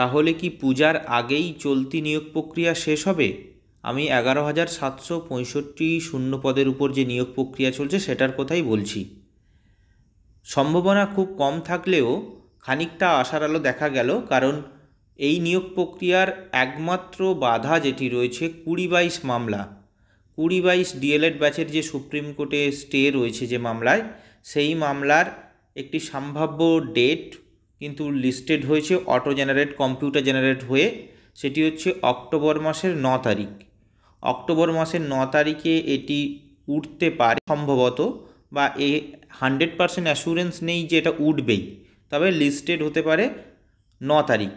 তাহলে কি পূজার আগেই চলতি নিয়োগ প্রক্রিয়া শেষ হবে আমি এগারো হাজার সাতশো পঁয়ষট্টি শূন্য পদের উপর যে নিয়োগ প্রক্রিয়া চলছে সেটার কথাই বলছি সম্ভাবনা খুব কম থাকলেও খানিকটা আশার আলো দেখা গেল কারণ এই নিয়োগ প্রক্রিয়ার একমাত্র বাধা যেটি রয়েছে কুড়ি বাইশ মামলা কুড়ি বাইশ ডিএলএড ব্যাচের যে সুপ্রিম কোর্টে স্টে রয়েছে যে মামলায় সেই মামলার একটি সম্ভাব্য ডেট কিন্তু লিস্টেড হয়েছে অটো জেনারেট কম্পিউটার জেনারেট হয়ে সেটি হচ্ছে অক্টোবর মাসের ন তারিখ অক্টোবর মাসের ন তারিখে এটি উঠতে পারে সম্ভবত বা এ হান্ড্রেড পারসেন্ট অ্যাসুরেন্স নেই যে এটা উঠবেই তবে লিস্টেড হতে পারে ন তারিখ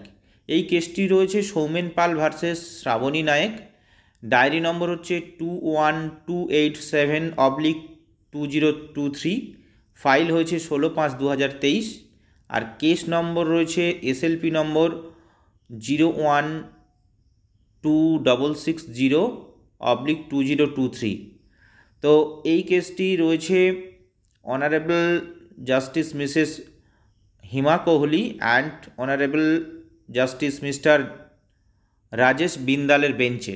এই কেসটি রয়েছে Soumen Pal versus Shrabani Nayek diary number হচ্ছে two one two eight seven oblique two zero two three file হয়েছে ষোলো পাঁচ দু হাজার তেইশ আর কেস নম্বর রয়েছে SLP number zero one two double six zero oblique two zero two three তো এই কেসটি রয়েছে honourable justice Mrs Hima Kohli and honourable justice Mr Rajesh বিন্দালের বেঞ্চে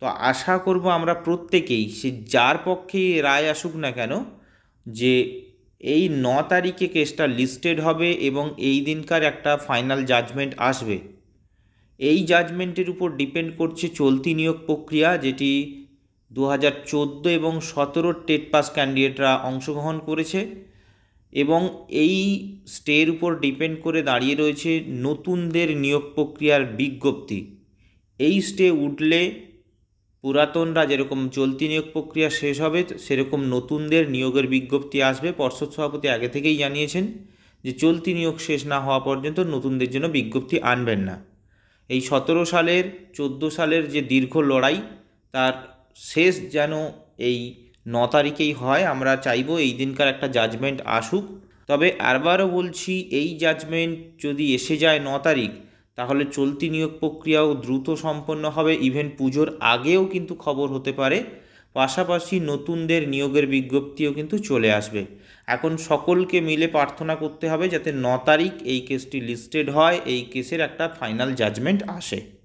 তো আশা করব আমরা প্রত্যেকেই সে যার পক্ষে রায় আসুক না কেন যে এই ন তারিখে কেসটা লিস্টেড হবে এবং এই দিনকার একটা ফাইনাল জাজমেন্ট আসবে এই জাজমেন্টের উপর ডিপেন্ড করছে চলতি নিয়োগ প্রক্রিয়া যেটি দু হাজার চোদ্দো এবং সতেরোর টেট পাস ক্যান্ডিডেটরা অংশগ্রহণ করেছে এবং এই স্টের উপর ডিপেন্ড করে দাঁড়িয়ে রয়েছে নতুনদের নিয়োগ প্রক্রিয়ার বিজ্ঞপ্তি এই স্টে উঠলে পুরাতনরা যেরকম চলতি নিয়োগ প্রক্রিয়া শেষ হবে সেরকম নতুনদের নিয়োগের বিজ্ঞপ্তি আসবে পর্ষদ সভাপতি আগে থেকেই জানিয়েছেন যে চলতি নিয়োগ শেষ না হওয়া পর্যন্ত নতুনদের জন্য বিজ্ঞপ্তি আনবেন না এই সতেরো সালের চোদ্দো সালের যে দীর্ঘ লড়াই তার শেষ যেন এই ন তারিখেই হয় আমরা চাইব এই দিনকার একটা জাজমেন্ট আসুক তবে আরবারও বলছি এই জাজমেন্ট যদি এসে যায় ন তারিখ তাহলে চলতি নিয়োগ প্রক্রিয়াও দ্রুত সম্পন্ন হবে ইভেন পুজোর আগেও কিন্তু খবর হতে পারে পাশাপাশি নতুনদের নিয়োগের বিজ্ঞপ্তিও কিন্তু চলে আসবে এখন সকলকে মিলে প্রার্থনা করতে হবে যাতে ন তারিখ এই কেসটি লিস্টেড হয় এই কেসের একটা ফাইনাল জাজমেন্ট আসে